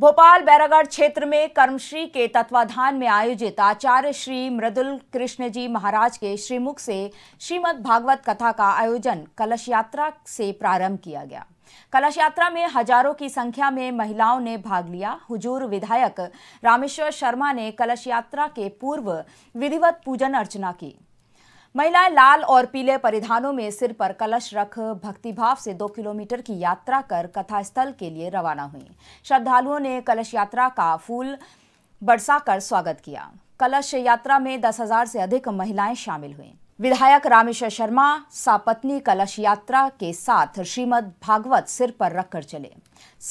भोपाल बैरागढ़ क्षेत्र में कर्मश्री के तत्वाधान में आयोजित आचार्य श्री मृदुल कृष्ण जी महाराज के श्रीमुख से श्रीमद् भागवत कथा का आयोजन कलश यात्रा से प्रारंभ किया गया कलश यात्रा में हजारों की संख्या में महिलाओं ने भाग लिया हुजूर विधायक रामेश्वर शर्मा ने कलश यात्रा के पूर्व विधिवत पूजन अर्चना की महिलाएं लाल और पीले परिधानों में सिर पर कलश रख भक्तिभाव से दो किलोमीटर की यात्रा कर कथा स्थल के लिए रवाना हुई श्रद्धालुओं ने कलश यात्रा का फूल बरसाकर स्वागत किया कलश यात्रा में दस हजार से अधिक महिलाएं शामिल हुई विधायक रामेश्वर शर्मा सापत्नी कलश यात्रा के साथ श्रीमद भागवत सिर पर रखकर चले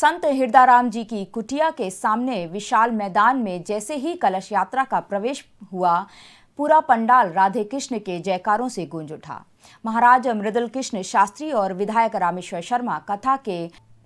संत हिरदाराम जी की कुटिया के सामने विशाल मैदान में जैसे ही कलश यात्रा का प्रवेश हुआ पूरा पंडाल राधे कृष्ण के जयकारों से गूंज उठा महाराज मृदुल कृष्ण शास्त्री और विधायक रामेश्वर शर्मा कथा के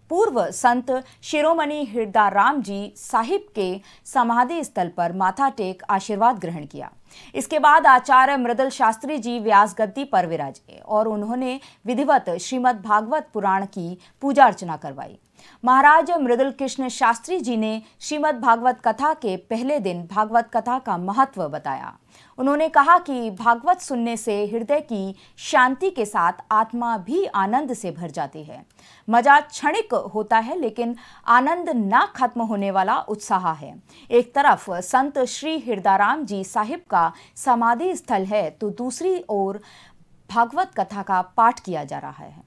पूर्व संत शिरोमणि हृदय राम जी साहिब के समाधि स्थल पर माथा टेक आशीर्वाद ग्रहण किया इसके बाद आचार्य मृदल शास्त्री जी व्यास गद्दी पर विराजे और उन्होंने विधिवत श्रीमद् भागवत पुराण की पूजा अर्चना करवाई महाराज मृदुल कृष्ण शास्त्री जी ने श्रीमद् भागवत कथा के पहले दिन भागवत कथा का महत्व बताया उन्होंने कहा कि भागवत सुनने से हृदय की शांति के साथ आत्मा भी आनंद से भर जाती है मजा क्षणिक होता है लेकिन आनंद ना खत्म होने वाला उत्साह है एक तरफ संत श्री हृदाराम जी साहिब का का समाधि स्थल है तो दूसरी ओर भागवत कथा का पाठ किया जा रहा है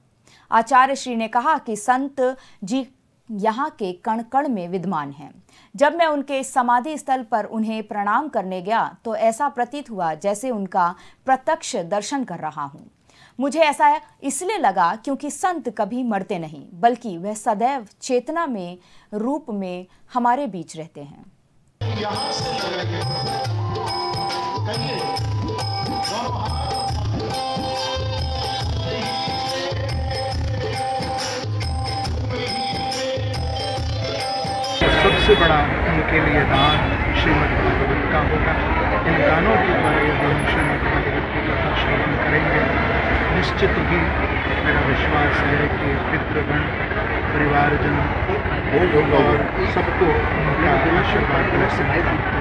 आचार्य श्री ने कहा कि संत जी यहाँ के कण कण में विद्यमान हैं जब मैं उनके समाधि स्थल पर उन्हें प्रणाम करने गया तो ऐसा प्रतीत हुआ जैसे उनका प्रत्यक्ष दर्शन कर रहा हूँ मुझे ऐसा इसलिए लगा क्योंकि संत कभी मरते नहीं बल्कि वह सदैव चेतना में रूप में हमारे बीच रहते हैं सबसे बड़ा उनके लिए दान श्रीमद भागवत का होगा इन दानों के द्वारा यदि हम श्रीमद भागवत की कथा श्रवण करेंगे निश्चित ही मेरा विश्वास है कि पितृगण परिवारजन और सबको उनका आशीर्वाद प्राप्त